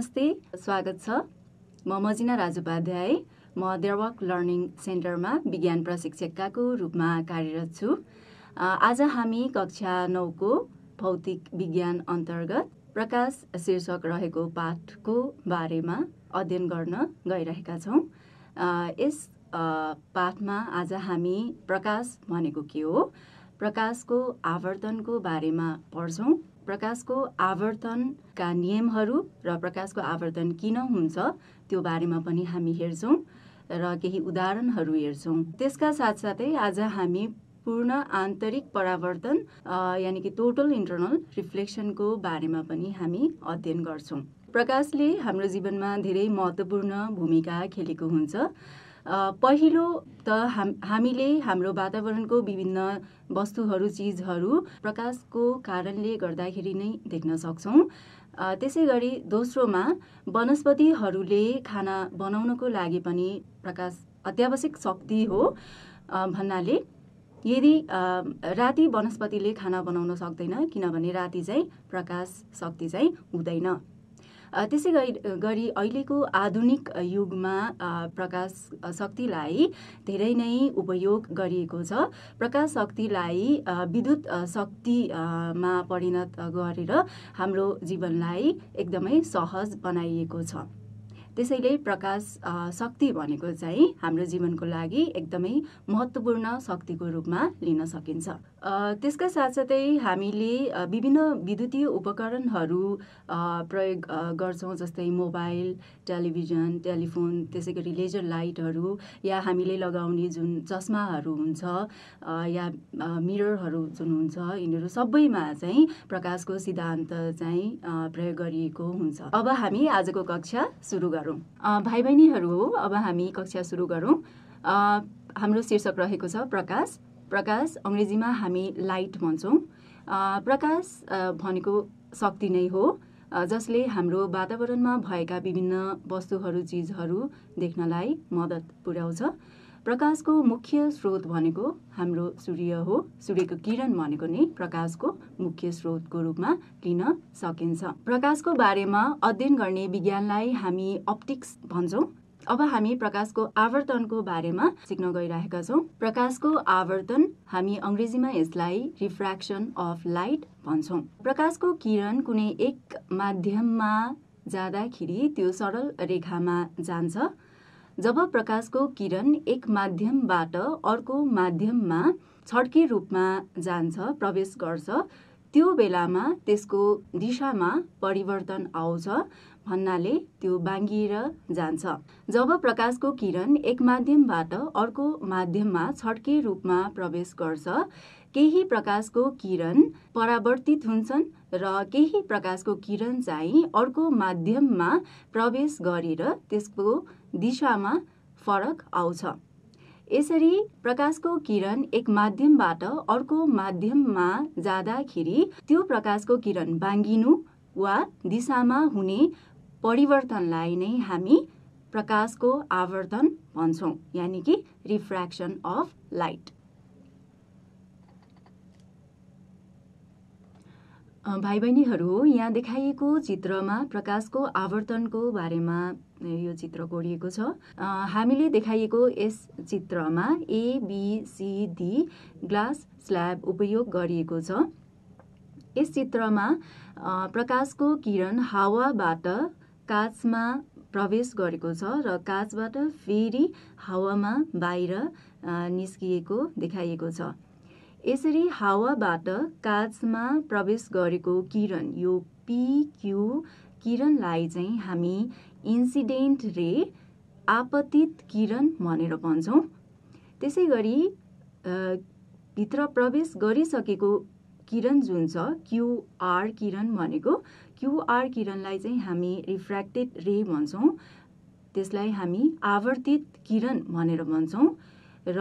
नमस्ते स्वागत छ म मजिना राजुपाध्याय म देवक लर्निङ सेन्टरमा विज्ञान प्रशिक्षकको रूपमा कार्यरत छु आज हामी कक्षा नौको भौतिक विज्ञान अन्तर्गत प्रकाश शीर्षक रहेको पाठको बारेमा अध्ययन गर्न गइरहेका छौँ यस पाठमा आज हामी प्रकाश भनेको के हो प्रकाशको आवर्तनको बारेमा पढ्छौँ प्रकाशको आवर्तनका नियमहरू र प्रकाशको आवर्तन किन हुन्छ त्यो बारेमा पनि हामी हेर्छौँ र केही उदाहरणहरू हेर्छौँ त्यसका साथसाथै आज हामी पूर्ण आन्तरिक परावर्तन यानि कि टोटल इन्टरनल रिफ्लेक्सनको बारेमा पनि हामी अध्ययन गर्छौँ प्रकाशले हाम्रो जीवनमा धेरै महत्त्वपूर्ण भूमिका खेलेको हुन्छ पहिलो त हाम हामीले हाम्रो वातावरणको विभिन्न वस्तुहरू चिजहरू प्रकाशको कारणले गर्दाखेरि नै देख्न सक्छौँ त्यसै गरी दोस्रोमा वनस्पतिहरूले खाना बनाउनको लागि पनि प्रकाश अत्यावश्यक शक्ति हो भन्नाले यदि राति वनस्पतिले खाना बनाउन सक्दैन किनभने राति चाहिँ प्रकाश शक्ति चाहिँ हुँदैन त्यसै गरी गरी अहिलेको आधुनिक युगमा प्रकाश शक्तिलाई धेरै नै उपयोग गरिएको छ प्रकाश शक्तिलाई विद्युत शक्तिमा परिणत गरेर हाम्रो जीवनलाई एकदमै सहज बनाइएको छ त्यसैले प्रकाश शक्ति भनेको चाहिँ हाम्रो जीवनको लागि एकदमै महत्त्वपूर्ण शक्तिको रूपमा लिन सकिन्छ त्यसका साथसाथै हामीले विभिन्न विद्युतीय उपकरणहरू प्रयोग गर्छौँ जस्तै मोबाइल टेलिभिजन टेलिफोन त्यसै गरी लेजर लाइटहरू या हामीले लगाउने जुन चस्माहरू हुन्छ या मिररहरू जुन हुन्छ यिनीहरू सबैमा चाहिँ प्रकाशको सिद्धान्त चाहिँ प्रयोग गरिएको हुन्छ अब हामी आजको कक्षा सुरु गरौँ भाइ बहिनीहरू हो अब हामी कक्षा सुरु गरौँ हाम्रो शीर्षक रहेको छ प्रकाश प्रकाश अङ्ग्रेजीमा हामी लाइट भन्छौँ प्रकाश भनेको शक्ति नै हो जसले हाम्रो वातावरणमा भएका विभिन्न वस्तुहरू चिजहरू देख्नलाई मद्दत पुर्याउँछ प्रकाशको मुख्य स्रोत भनेको हाम्रो सूर्य हो सूर्यको किरण भनेको नै प्रकाशको मुख्य स्रोतको रूपमा लिन सकिन्छ प्रकाशको बारेमा अध्ययन गर्ने विज्ञानलाई हामी अप्टिक्स भन्छौँ अब हामी प्रकाशको आवर्तनको बारेमा सिक्न गइरहेका छौँ प्रकाशको आवर्तन हामी अङ्ग्रेजीमा यसलाई रिफ्रेक्सन अफ लाइट भन्छौँ प्रकाशको किरण कुनै एक माध्यममा जाँदाखेरि त्यो सरल रेखामा जान्छ जब प्रकाशको किरण एक माध्यमबाट अर्को माध्यममा छड्के रूपमा जान्छ प्रवेश गर्छ त्यो बेलामा त्यसको दिशामा परिवर्तन आउँछ भन्नाले त्यो बाङ्गिएर जान्छ जब प्रकाशको किरण एक माध्यमबाट अर्को माध्यममा छड्के रूपमा प्रवेश गर्छ केही प्रकाशको किरण परावर्तित हुन्छन् र केही प्रकाशको किरण चाहिँ अर्को माध्यममा प्रवेश गरेर त्यसको दिशामा फरक आउँछ यसरी प्रकाशको किरण एक माध्यमबाट अर्को माध्यममा जाँदाखेरि त्यो प्रकाशको किरण बाङ्गिनु वा दिशामा हुने परिवर्तनलाई नै हामी प्रकाशको आवर्धन भन्छौँ यानि कि रिफ्रेक्सन अफ लाइट भाइ बहिनीहरू यहाँ देखाइएको चित्रमा प्रकाशको आवर्तनको बारेमा यो चित्र कोरिएको छ हामीले देखाइएको यस चित्रमा एबिसिडी ग्लास स्ल्याब उपयोग गरिएको छ यस चित्रमा प्रकाशको किरण हावाबाट काचमा प्रवेश गरेको छ र काचबाट फेरि हावामा बाहिर निस्किएको देखाइएको छ यसरी हावाबाट काचमा प्रवेश गरेको किरण यो पिक्यू किरणलाई चाहिँ हामी इन्सिडेन्ट रे आपतित किरण भनेर भन्छौँ त्यसै गरी भित्र प्रवेश गरिसकेको किरण जुन छ क्युआर किरण भनेको क्युआर किरणलाई चाहिँ हामी रिफ्रेक्टेड रे भन्छौँ त्यसलाई हामी आवर्तित किरण भनेर भन्छौँ र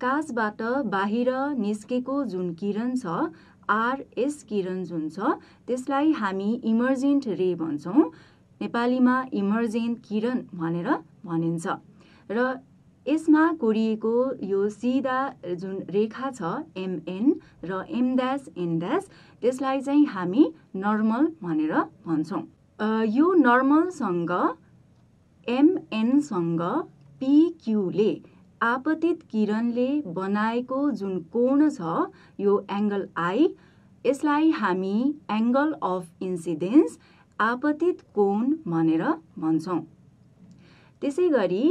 काँचबाट बाहिर निस्केको जुन किरण छ आरएस किरण जुन छ त्यसलाई हामी इमर्जेन्ट रे भन्छौँ नेपालीमा इमर्जेन्ट किरण भनेर भनिन्छ र यसमा कोरिएको यो सिधा जुन रेखा छ एमएन र एम ड्यास एन ड्यास त्यसलाई चाहिँ हामी नर्मल भनेर भन्छौँ यो नर्मलसँग एमएनसँग पिक्युले आपतित किरणले बनाएको जुन कोण छ यो एङ्गल आई यसलाई हामी एङ्गल अफ इन्सिडेन्स आपतित कोण भनेर भन्छौँ त्यसै गरी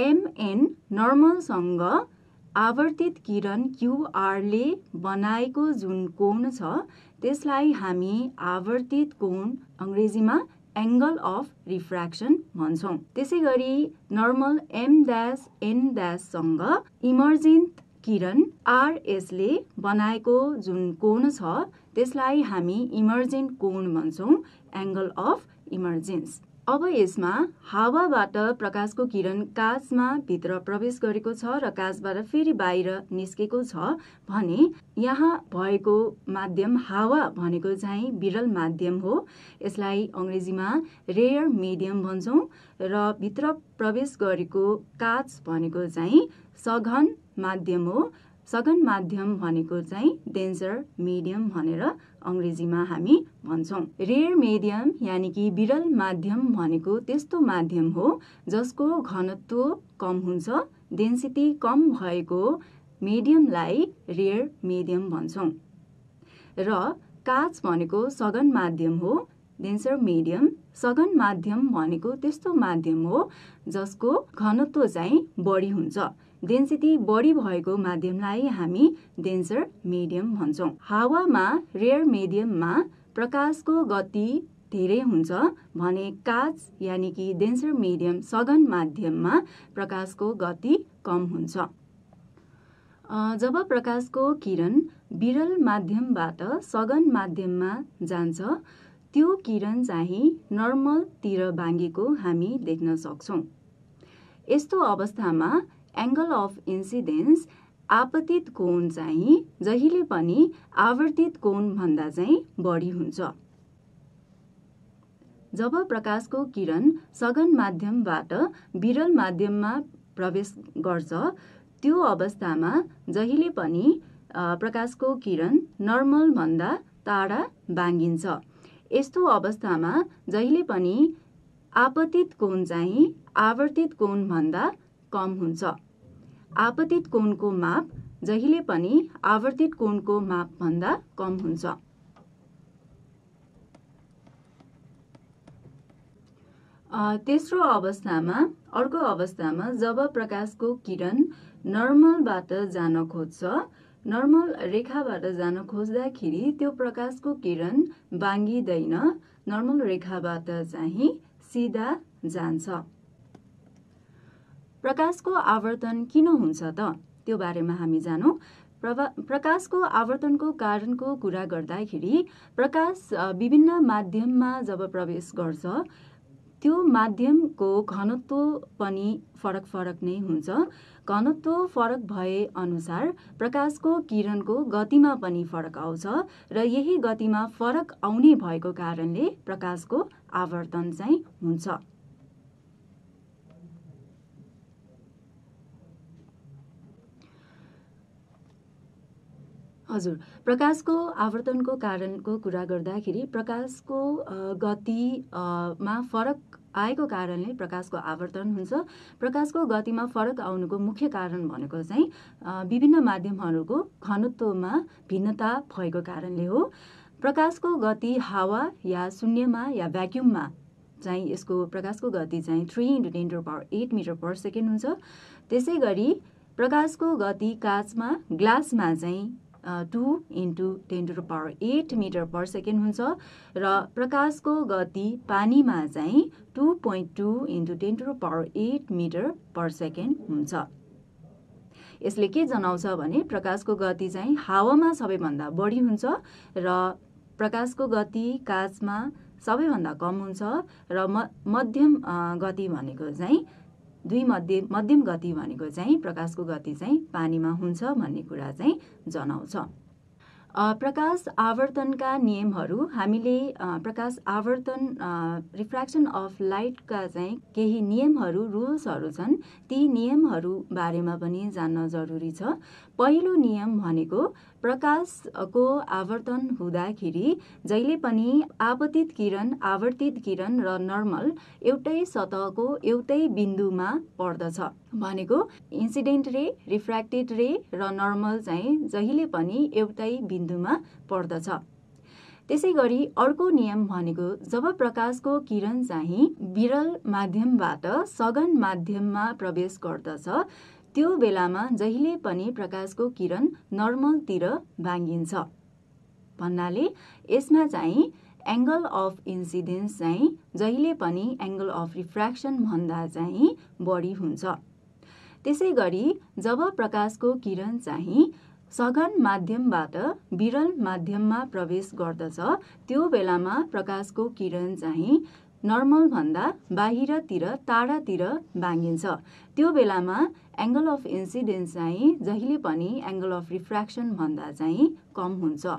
एमएन नर्मलसँग आवर्तित किरण क्युआरले बनाएको जुन कोण छ त्यसलाई हामी आवर्तित कोण अङ्ग्रेजीमा एङ्गल अफ रिफ्रेक्सन भन्छौँ त्यसै गरी नर्मल एम ड्यास एन ड्याससँग इमर्जेन्ट किरण आरएसले बनाएको जुन कोण छ त्यसलाई हामी इमर्जेन्ट कोण भन्छौँ एङ्गल अफ इमर्जेन्स अब यसमा हावाबाट प्रकाशको किरण काँचमा भित्र प्रवेश गरेको छ र काँचबाट फेरि बाहिर निस्केको छ भने यहाँ भएको माध्यम हावा भनेको चाहिँ विरल माध्यम हो यसलाई अङ्ग्रेजीमा रेयर मिडियम भन्छौँ र भित्र प्रवेश गरेको काँच भनेको चाहिँ सघन माध्यम हो सघन माध्यम भनेको चाहिँ डेन्सर मिडियम भनेर अङ्ग्रेजीमा हामी भन्छौँ रेयर मिडियम यानि कि विरल माध्यम भनेको त्यस्तो माध्यम हो जसको घनत्व कम हुन्छ डेन्सिटी कम भएको मिडियमलाई रेयर मिडियम भन्छौँ र काच भनेको सघन माध्यम हो डेन्सर मिडियम सघन माध्यम भनेको त्यस्तो माध्यम हो जसको घनत्व चाहिँ बढी हुन्छ डेन्सिटी बढी भएको माध्यमलाई हामी डेन्सर मिडियम भन्छौँ हावामा रेयर मिडियममा प्रकाशको गति धेरै हुन्छ भने काच यानि कि डेन्सर मिडियम सघन माध्यममा प्रकाशको गति कम हुन्छ जब प्रकाशको किरण विरल माध्यमबाट सघन माध्यममा जान्छ त्यो किरण चाहिँ नर्मलतिर बाँगेको हामी देख्न सक्छौँ यस्तो अवस्थामा एङ्गल अफ इन्सिडेन्स आपतित कोण चाहिँ जहिले पनि आवर्तित कोणभन्दा चाहिँ बढी हुन्छ जब प्रकाशको किरण सघन माध्यमबाट विरल माध्यममा प्रवेश गर्छ त्यो अवस्थामा जहिले पनि प्रकाशको किरण नर्मलभन्दा टाढा बाँगिन्छ यस्तो अवस्थामा जहिले पनि आपतित कोण चाहिँ आवर्तित कोणभन्दा कम हुन्छ आपतित कोणको माप जहिले पनि आवर्तित कोणको मापभन्दा कम हुन्छ तेस्रो अवस्थामा अर्को अवस्थामा जब प्रकाशको किरण नर्मलबाट जान खोज्छ नर्मल रेखाबाट जान खोज्दाखेरि त्यो प्रकाशको किरण बाँगिँदैन नर्मल रेखाबाट चाहिँ सिधा जान्छ प्रकाशको आवर्तन किन हुन्छ त त्यो बारेमा हामी जानौँ प्रभा प्रकाशको आवर्तनको कारणको कुरा गर्दाखेरि प्रकाश विभिन्न माध्यममा जब प्रवेश गर्छ त्यो माध्यमको घनत्व पनि फरक फरक नै हुन्छ घनत्व फरक भए अनुसार प्रकाशको किरणको गतिमा पनि फरक आउँछ र यही गतिमा फरक आउने भएको कारणले प्रकाशको आवर्तन चाहिँ हुन्छ हजुर प्रकाशको आवर्तनको कारणको कुरा गर्दाखेरि प्रकाशको गतिमा फरक आएको कारणले प्रकाशको आवर्तन हुन्छ प्रकाशको गतिमा फरक आउनुको मुख्य कारण भनेको चाहिँ विभिन्न माध्यमहरूको घनत्वमा भिन्नता भएको कारणले हो प्रकाशको गति हावा या शून्यमा या भ्याक्युममा चाहिँ यसको प्रकाशको गति चाहिँ three into ten to power eight metre per second हुन्छ त्यसै गरी प्रकाशको गति काँचमा ग्लासमा चाहिँ two into ten to power eight metre per second हुन्छ र प्रकाशको गति पानीमा चाहिँ two point two into ten to power eight metre per second हुन्छ यसले के जनाउँछ भने प्रकाशको गति चाहिँ हावामा सबैभन्दा बढी हुन्छ र प्रकाशको गति काचमा सबैभन्दा कम हुन्छ र मध्यम गति भनेको चाहिँ दुई मध्य मध्यम गति भनेको चाहिँ प्रकाशको गति चाहिँ पानीमा हुन्छ भन्ने कुरा चाहिँ जनाउँछ प्रकाश आवर्तनका नियमहरू हामीले प्रकाश आवर्तन रिफ्रेक्सन अफ लाइटका चाहिँ केही नियमहरू रुल्सहरू छन् ती नियमहरू बारेमा पनि जान्न जरुरी छ पहिलो नियम भनेको प्रकाशको आवर्तन हुँदाखेरि जहिले पनि आपतित किरण आवर्तित किरण र नर्मल एउटै सतहको एउटै बिन्दुमा पर्दछ भनेको इन्सिडेन्ट रे रिफ्रेक्टेड रे र नर्मल चाहिँ जहिले पनि एउटै बिन्दुमा पर्दछ त्यसै गरी अर्को नियम भनेको जब प्रकाशको किरण चाहिँ विरल माध्यमबाट सघन माध्यममा प्रवेश गर्दछ त्यो बेलामा जहिले पनि प्रकाशको किरण नर्मलतिर भाँगिन्छ भन्नाले यसमा चाहिँ एङ्गल अफ इन्सिडेन्स चाहिँ जहिले पनि एङ्गल अफ रिफ्रेक्सन भन्दा चाहिँ बढी हुन्छ त्यसै गरी जब प्रकाशको किरण चाहिँ सघन माध्यमबाट विरल माध्यममा प्रवेश गर्दछ त्यो बेलामा प्रकाशको किरण चाहिँ नर्मलभन्दा बाहिरतिर टाढातिर बाँगिन्छ त्यो बेलामा एङ्गल अफ इन्सिडेन्स चाहिँ जहिले पनि एङ्गल अफ रिफ्र्याक्सनभन्दा चाहिँ कम हुन्छ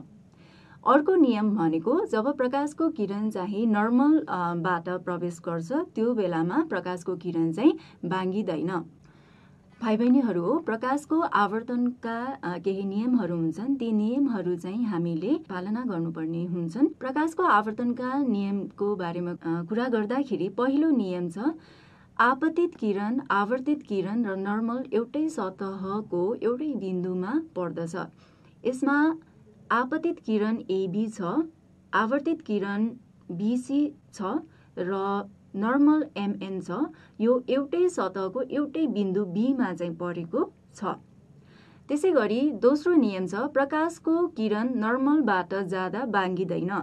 अर्को नियम भनेको जब प्रकाशको किरण चाहिँ नर्मलबाट प्रवेश गर्छ त्यो बेलामा प्रकाशको किरण चाहिँ बाँगिँदैन भाइ बहिनीहरू प्रकाशको आवर्तनका केही नियमहरू हुन्छन् ती नियमहरू चाहिँ हामीले पालना गर्नुपर्ने हुन्छन् प्रकाशको आवर्तनका नियमको बारेमा कुरा गर्दाखेरि पहिलो नियम छ आपतित किरण आवर्तित किरण र नर्मल एउटै सतहको एउटै बिन्दुमा पर्दछ यसमा आपतित किरण एबी छ आवर्तित किरण बिसी छ र नर्मल एमएन छ यो एउटै सतहको एउटै बिन्दु बीमा चाहिँ परेको छ त्यसै गरी दोस्रो नियम छ प्रकाशको किरण नर्मलबाट जाँदा बाँगिँदैन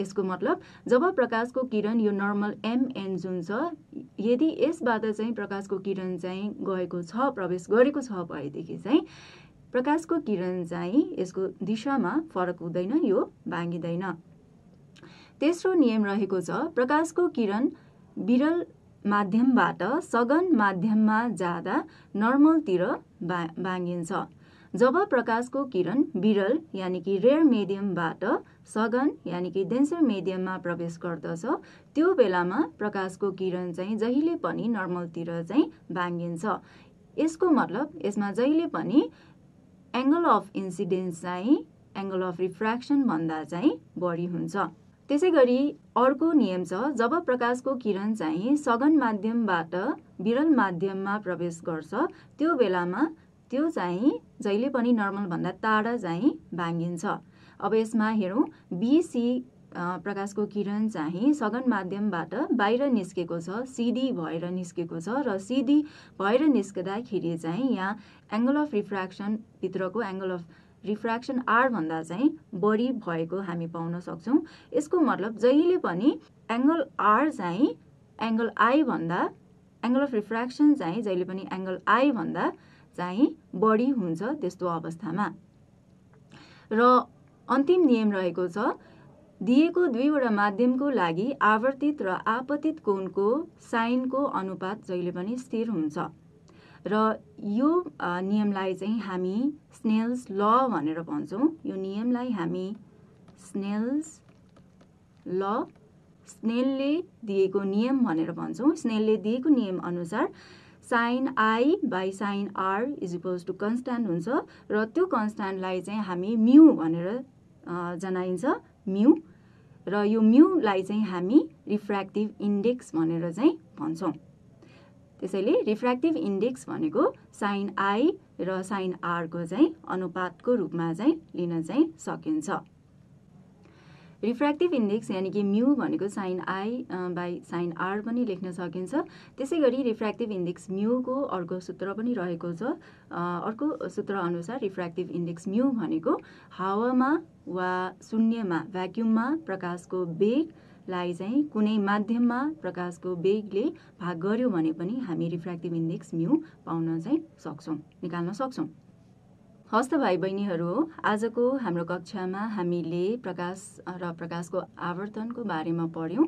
यसको मतलब जब प्रकाशको किरण यो नर्मल एमएन जुन छ यदि यसबाट चाहिँ प्रकाशको किरण चाहिँ गएको छ प्रवेश गरेको छ भएदेखि चाहिँ प्रकाशको किरण चाहिँ यसको दिशामा फरक हुँदैन यो बाँगिँदैन तेस्रो नियम रहेको छ प्रकाशको किरण विरल माध्यमबाट सघन माध्यममा जाँदा नर्मलतिर बा बाँगिन्छ जब प्रकाशको किरण विरल यानि कि रेयर मिडियमबाट सघन यानि कि डेन्सर मिडियममा प्रवेश गर्दछ त्यो बेलामा प्रकाशको किरण चाहिँ जहिले पनि नर्मलतिर चाहिँ बाँगिन्छ यसको मतलब यसमा जहिले पनि एङ्गल अफ इन्सिडेन्स चाहिँ एङ्गल अफ रिफ्रेक्सनभन्दा चाहिँ बढी हुन्छ त्यसै गरी अर्को नियम छ जब प्रकाशको किरण चाहिँ सघन माध्यमबाट विरल माध्यममा प्रवेश गर्छ त्यो बेलामा त्यो चाहिँ जहिले पनि नर्मलभन्दा टाढा चाहिँ भाँगिन्छ अब यसमा हेरौँ बिसी प्रकाशको किरण चाहिँ सघन माध्यमबाट बाहिर निस्केको छ सिडी भएर निस्केको छ र सिडी भएर निस्कँदाखेरि चाहिँ यहाँ एङ्गल अफ रिफ्र्याक्सनभित्रको एङ्गल अफ रिफ्रेक्सन आरभन्दा चाहिँ बढी भएको हामी पाउन सक्छौँ यसको मतलब जहिले पनि एङ्गल आर चाहिँ एङ्गल आईभन्दा एङ्गल अफ रिफ्रेक्सन चाहिँ जहिले पनि एङ्गल आईभन्दा चाहिँ बढी हुन्छ त्यस्तो अवस्थामा र अन्तिम नियम रहेको छ दिएको दुईवटा माध्यमको लागि आवर्तित र आपतित कोणको साइनको अनुपात जहिले पनि स्थिर हुन्छ र यो नियमलाई चाहिँ हामी स्नेल्स ल भनेर भन्छौँ यो नियमलाई हामी स्नेल्स ल स्नेलले दिएको नियम भनेर भन्छौँ स्नेलले दिएको नियमअनुसार sine I by sine R is equals to constant हुन्छ र त्यो कन्सट्यान्टलाई चाहिँ हामी म्यु भनेर जनाइन्छ म्यु र यो म्युलाई चाहिँ हामी रिफ्रेक्टिभ इन्डेक्स भनेर चाहिँ भन्छौँ त्यसैले रिफ्रेक्टिभ इन्डेक्स भनेको साइन आई र साइन आरको चाहिँ अनुपातको रूपमा चाहिँ लिन चाहिँ सकिन्छ रिफ्रेक्टिभ इन्डेक्स यानि कि म्यु भनेको sine I by sine R पनि लेख्न सकिन्छ त्यसै गरी रिफ्रेक्टिभ इन्डेक्स म्युको अर्को सूत्र पनि रहेको छ अर्को सूत्र अनुसार रिफ्रेक्टिभ इन्डेक्स म्यु भनेको हावामा वा शून्यमा भ्याक्युममा प्रकाशको बेग लाई चाहिँ कुनै माध्यममा प्रकाशको वेगले भाग गर्यो भने पनि हामी रिफ्र्याक्टिभ इन्डेक्स म्यु पाउन चाहिँ सक्छौँ निकाल्न सक्छौँ हस्त भाइ बहिनीहरू आजको हाम्रो कक्षामा हामीले प्रकाश र प्रकाशको आवर्तनको बारेमा पढ्यौँ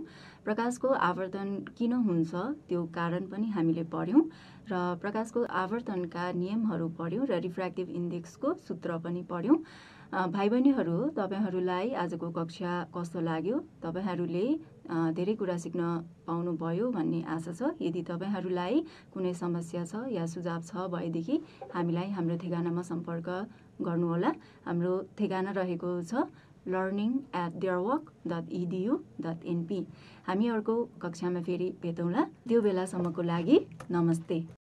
प्रकाशको आवर्तन किन हुन्छ त्यो कारण पनि हामीले पढ्यौँ र प्रकाशको आवर्तनका नियमहरू पढ्यौँ र रिफ्रेक्टिभ इन्डेक्सको सूत्र पनि पढ्यौँ भाइ बहिनीहरू तपाईँहरूलाई आजको कक्षा कस्तो लाग्यो तपाईँहरूले धेरै कुरा सिक्न पाउनुभयो भन्ने आशा छ यदि तपाईँहरूलाई कुनै समस्या छ या सुझाव छ भएदेखि हामीलाई हाम्रो ठेगानामा सम्पर्क गर्नुहोला हाम्रो ठेगाना रहेको छ learning at their work dot edu dot NP हामी अर्को कक्षामा फेरि भेटौँला त्यो बेलासम्मको लागि नमस्ते